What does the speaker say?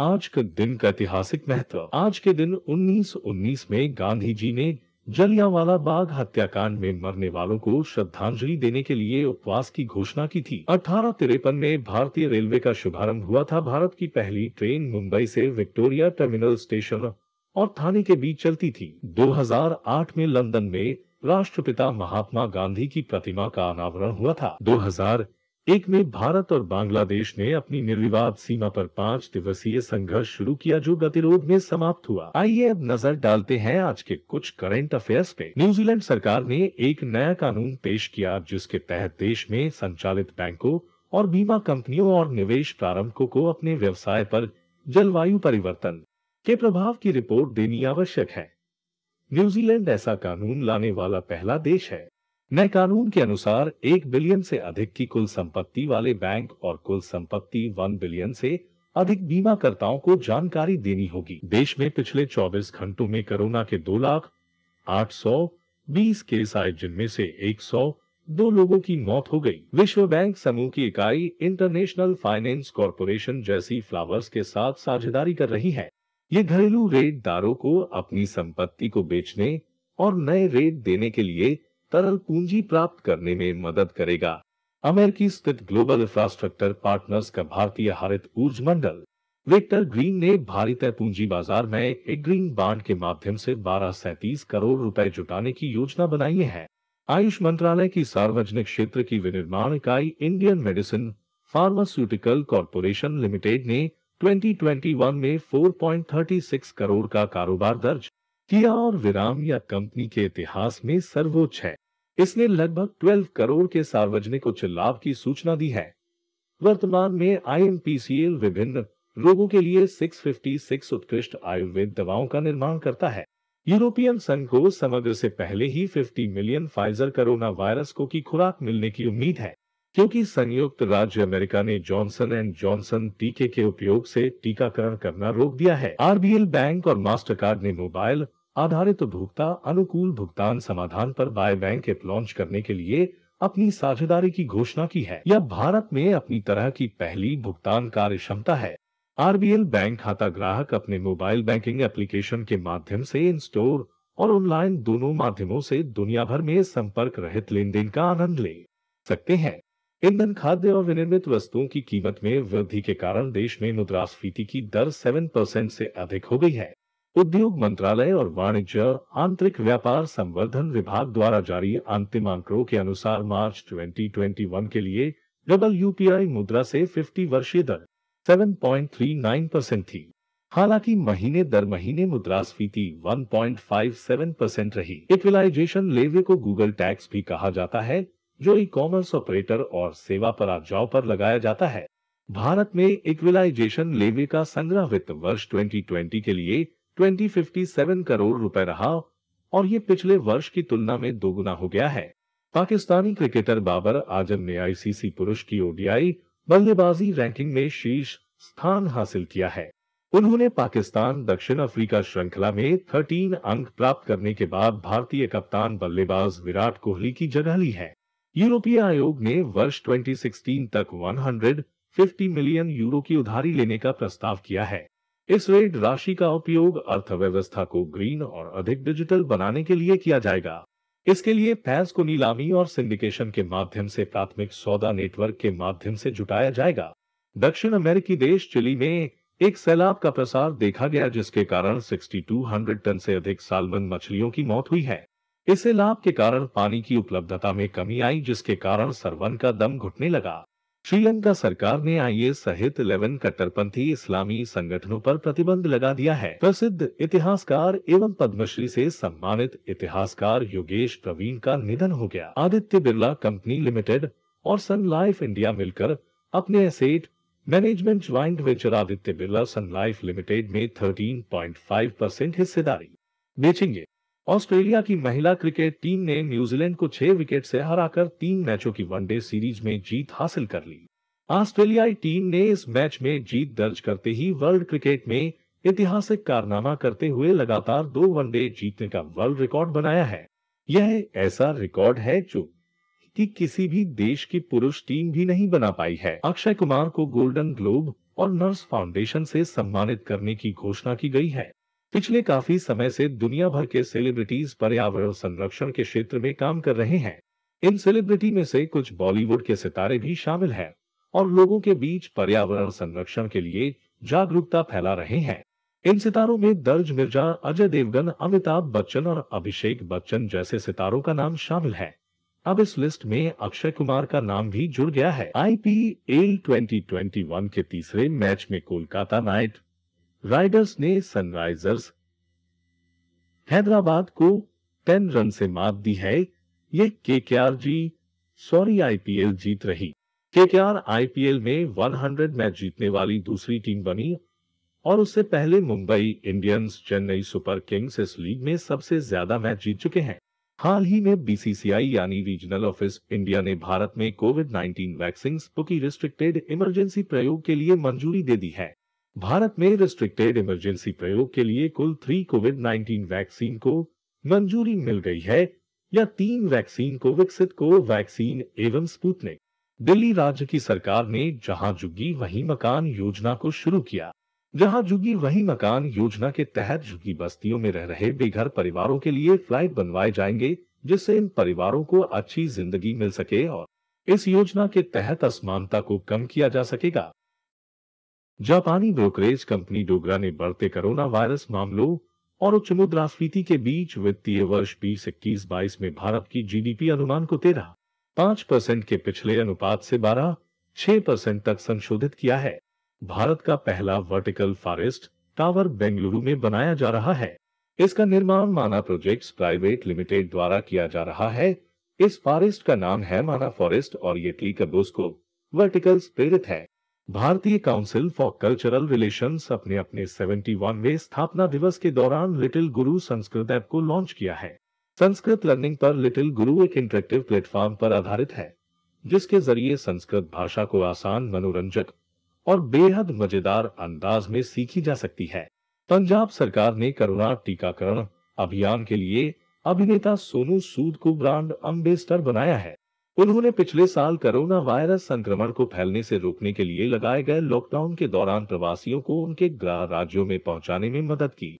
आज के दिन का ऐतिहासिक महत्व आज के दिन 1919 में गांधी जी ने जलियांवाला बाग हत्याकांड में मरने वालों को श्रद्धांजलि देने के लिए उपवास की घोषणा की थी अठारह तिरपन में भारतीय रेलवे का शुभारंभ हुआ था भारत की पहली ट्रेन मुंबई से विक्टोरिया टर्मिनल स्टेशन और थाने के बीच चलती थी 2008 में लंदन में राष्ट्रपिता महात्मा गांधी की प्रतिमा का अनावरण हुआ था 2000 एक में भारत और बांग्लादेश ने अपनी निर्विवाद सीमा पर पांच दिवसीय संघर्ष शुरू किया जो गतिरोध में समाप्त हुआ आइए अब नजर डालते हैं आज के कुछ करंट अफेयर्स पे न्यूजीलैंड सरकार ने एक नया कानून पेश किया जिसके तहत देश में संचालित बैंकों और बीमा कंपनियों और निवेश प्रारंभकों को अपने व्यवसाय पर जलवायु परिवर्तन के प्रभाव की रिपोर्ट देनी आवश्यक है न्यूजीलैंड ऐसा कानून लाने वाला पहला देश है नए कानून के अनुसार एक बिलियन से अधिक की कुल संपत्ति वाले बैंक और कुल संपत्ति वन बिलियन से अधिक बीमाकर्ताओं को जानकारी देनी होगी देश में पिछले 24 घंटों में कोरोना के दो लाख आठ सौ बीस केस आए जिनमें से एक सौ दो लोगों की मौत हो गई विश्व बैंक समूह की इकाई इंटरनेशनल फाइनेंस कॉरपोरेशन जैसी फ्लावर्स के साथ साझेदारी कर रही है ये घरेलू रेट दारों को अपनी संपत्ति को बेचने और नए रेट देने के लिए तरल पूंजी प्राप्त करने में मदद करेगा अमेरिकी स्थित ग्लोबल इंफ्रास्ट्रक्चर पार्टनर्स का भारतीय हरित ऊर्जा मंडल विक्टर ग्रीन ने भारत पूंजी बाजार में एक ग्रीन बांड के माध्यम से बारह सैतीस करोड़ रुपए जुटाने की योजना बनाई है आयुष मंत्रालय की सार्वजनिक क्षेत्र की विनिर्माण इकाई Indian Medicine Pharmaceutical Corporation Limited ने 2021 में 4.36 करोड़ का कारोबार दर्ज किया और विराम या कंपनी के इतिहास में सर्वोच्च है इसने लगभग 12 करोड़ के सार्वजनिक उच्च लाभ की सूचना दी है वर्तमान में आई विभिन्न रोगों के लिए 656 उत्कृष्ट आयुर्वेद दवाओं का निर्माण करता है यूरोपियन संघ को समग्र से पहले ही 50 मिलियन फाइजर कोरोना वायरस को की खुराक मिलने की उम्मीद है क्योंकि संयुक्त राज्य अमेरिका ने जॉनसन एंड जॉनसन टीके के उपयोग से टीकाकरण करना रोक दिया है आरबीएल बैंक और मास्टर कार्ड ने मोबाइल आधारित उपभोक्ता अनुकूल भुगतान समाधान पर बाय बैंक ऐप लॉन्च करने के लिए अपनी साझेदारी की घोषणा की है यह भारत में अपनी तरह की पहली भुगतान कार्य क्षमता है आर बैंक खाता ग्राहक अपने मोबाइल बैंकिंग एप्लीकेशन के माध्यम से इन स्टोर और ऑनलाइन दोनों माध्यमों से दुनिया भर में संपर्क रहित लेन देन का आनंद ले सकते हैं ईंधन खाद्य और विनिर्मित वस्तुओं की कीमत में वृद्धि के कारण देश में मुद्रास्फीति की दर 7 परसेंट से अधिक हो गई है उद्योग मंत्रालय और वाणिज्य आंतरिक व्यापार संवर्धन विभाग द्वारा जारी अंतिम आंकड़ों के अनुसार मार्च 2021 के लिए डबल यूपीआई मुद्रा से 50 वर्षीय दर 7.39 परसेंट थी हालांकि महीने दर महीने मुद्रास्फीति 1.57 परसेंट रही इक्विलाइजेशन लेवे को गूगल टैक्स भी कहा जाता है जो ई कॉमर्स ऑपरेटर और सेवा पर आजाव पर लगाया जाता है भारत में इक्विलाइजेशन लेवे का संग्रह वित्त वर्ष 2020 के लिए 2057 करोड़ रुपए रहा और ये पिछले वर्ष की तुलना में दोगुना हो गया है पाकिस्तानी क्रिकेटर बाबर आजम ने आईसीसी पुरुष की ओडीआई बल्लेबाजी रैंकिंग में शीर्ष स्थान हासिल किया है उन्होंने पाकिस्तान दक्षिण अफ्रीका श्रृंखला में 13 अंक प्राप्त करने के बाद भारतीय कप्तान बल्लेबाज विराट कोहली की जगह ली है यूरोपीय आयोग ने वर्ष 2016 तक 150 मिलियन यूरो की उधारी लेने का प्रस्ताव किया है इस रेट राशि का उपयोग अर्थव्यवस्था को ग्रीन और अधिक डिजिटल बनाने के लिए किया जाएगा इसके लिए पैस को नीलामी और सिंडिकेशन के माध्यम से प्राथमिक सौदा नेटवर्क के माध्यम से जुटाया जाएगा दक्षिण अमेरिकी देश चिली में एक सैलाब का प्रसार देखा गया जिसके कारण 6200 टन से अधिक सालमन मछलियों की मौत हुई है इस सैलाब के कारण पानी की उपलब्धता में कमी आई जिसके कारण सरवन का दम घुटने लगा श्रीलंका सरकार ने आई सहित 11 कट्टरपंथी इस्लामी संगठनों पर प्रतिबंध लगा दिया है प्रसिद्ध इतिहासकार एवं पद्मश्री से सम्मानित इतिहासकार योगेश प्रवीण का निधन हो गया आदित्य बिरला कंपनी लिमिटेड और सन लाइफ इंडिया मिलकर अपने asset management joint venture Aditya Birla Sun Life limited में 13.5 परसेंट हिस्सेदारी बेचेंगे ऑस्ट्रेलिया की महिला क्रिकेट टीम ने न्यूजीलैंड को छह विकेट से हराकर तीन मैचों की वनडे सीरीज में जीत हासिल कर ली ऑस्ट्रेलियाई टीम ने इस मैच में जीत दर्ज करते ही वर्ल्ड क्रिकेट में ऐतिहासिक कारनामा करते हुए लगातार दो वनडे जीतने का वर्ल्ड रिकॉर्ड बनाया है यह ऐसा रिकॉर्ड है जो कि किसी भी देश की पुरुष टीम भी नहीं बना पाई है अक्षय कुमार को गोल्डन ग्लोब और नर्स फाउंडेशन से सम्मानित करने की घोषणा की गई है पिछले काफी समय से दुनिया भर के सेलिब्रिटीज पर्यावरण संरक्षण के क्षेत्र में काम कर रहे हैं इन सेलिब्रिटी में से कुछ बॉलीवुड के सितारे भी शामिल हैं और लोगों के बीच पर्यावरण संरक्षण के लिए जागरूकता फैला रहे हैं इन सितारों में दर्ज मिर्जा अजय देवगन अमिताभ बच्चन और अभिषेक बच्चन जैसे सितारों का नाम शामिल है अब इस लिस्ट में अक्षय कुमार का नाम भी जुड़ गया है आईपीएल 2021 के तीसरे मैच में कोलकाता नाइट राइडर्स ने सनराइजर्स हैदराबाद को टेन रन से मात दी है ये के जी सॉरी आईपीएल जीत रही के आईपीएल में 100 मैच जीतने वाली दूसरी टीम बनी और उससे पहले Mumbai Indians Chennai Super Kings इस लीग में सबसे ज्यादा मैच जीत चुके हैं हाल ही में बीसीसीआई यानी रीजनल ऑफिस इंडिया ने भारत में कोविड 19 वैक्सीन की रिस्ट्रिक्टेड इमरजेंसी प्रयोग के लिए मंजूरी दे दी है भारत में रिस्ट्रिक्टेड इमरजेंसी प्रयोग के लिए कुल थ्री कोविड 19 वैक्सीन को मंजूरी मिल गई है या तीन वैक्सीन को विकसित को वैक्सीन एवं स्पूतनिक दिल्ली राज्य की सरकार ने जहां जुगी वही मकान योजना को शुरू किया जहां जुगी वही मकान योजना के तहत जुगी बस्तियों में रह रहे बेघर परिवारों के लिए फ्लैट बनवाए जाएंगे जिससे इन परिवारों को अच्छी जिंदगी मिल सके और इस योजना के तहत असमानता को कम किया जा सकेगा जापानी ब्रोकरेज कंपनी डोगरा ने बढ़ते कोरोना वायरस मामलों और उच्च मुद्रास्फीति के बीच वित्तीय वर्ष बीस इक्कीस बाईस में भारत की जीडीपी अनुमान को तेरह पाँच परसेंट के पिछले अनुपात से बारह छह परसेंट तक संशोधित किया है भारत का पहला वर्टिकल फॉरेस्ट टावर बेंगलुरु में बनाया जा रहा है इसका निर्माण माना प्रोजेक्ट्स प्राइवेट लिमिटेड द्वारा किया जा रहा है इस फॉरेस्ट का नाम है माना फॉरेस्ट और ये क्लिकबोस्को वर्टिकल्स प्रेरित है भारतीय काउंसिल फॉर कल्चरल रिलेशंस अपने अपने 71वें स्थापना दिवस के दौरान लिटिल गुरु संस्कृत ऐप को लॉन्च किया है संस्कृत लर्निंग पर लिटिल गुरु एक इंटरेक्टिव प्लेटफॉर्म पर आधारित है जिसके जरिए संस्कृत भाषा को आसान मनोरंजक और बेहद मजेदार अंदाज में सीखी जा सकती है पंजाब सरकार ने करुणा टीकाकरण अभियान के लिए अभिनेता सोनू सूद को ब्रांड अम्बेसडर बनाया है उन्होंने पिछले साल कोरोना वायरस संक्रमण को फैलने से रोकने के लिए लगाए गए लॉकडाउन के दौरान प्रवासियों को उनके गृह राज्यों में पहुंचाने में मदद की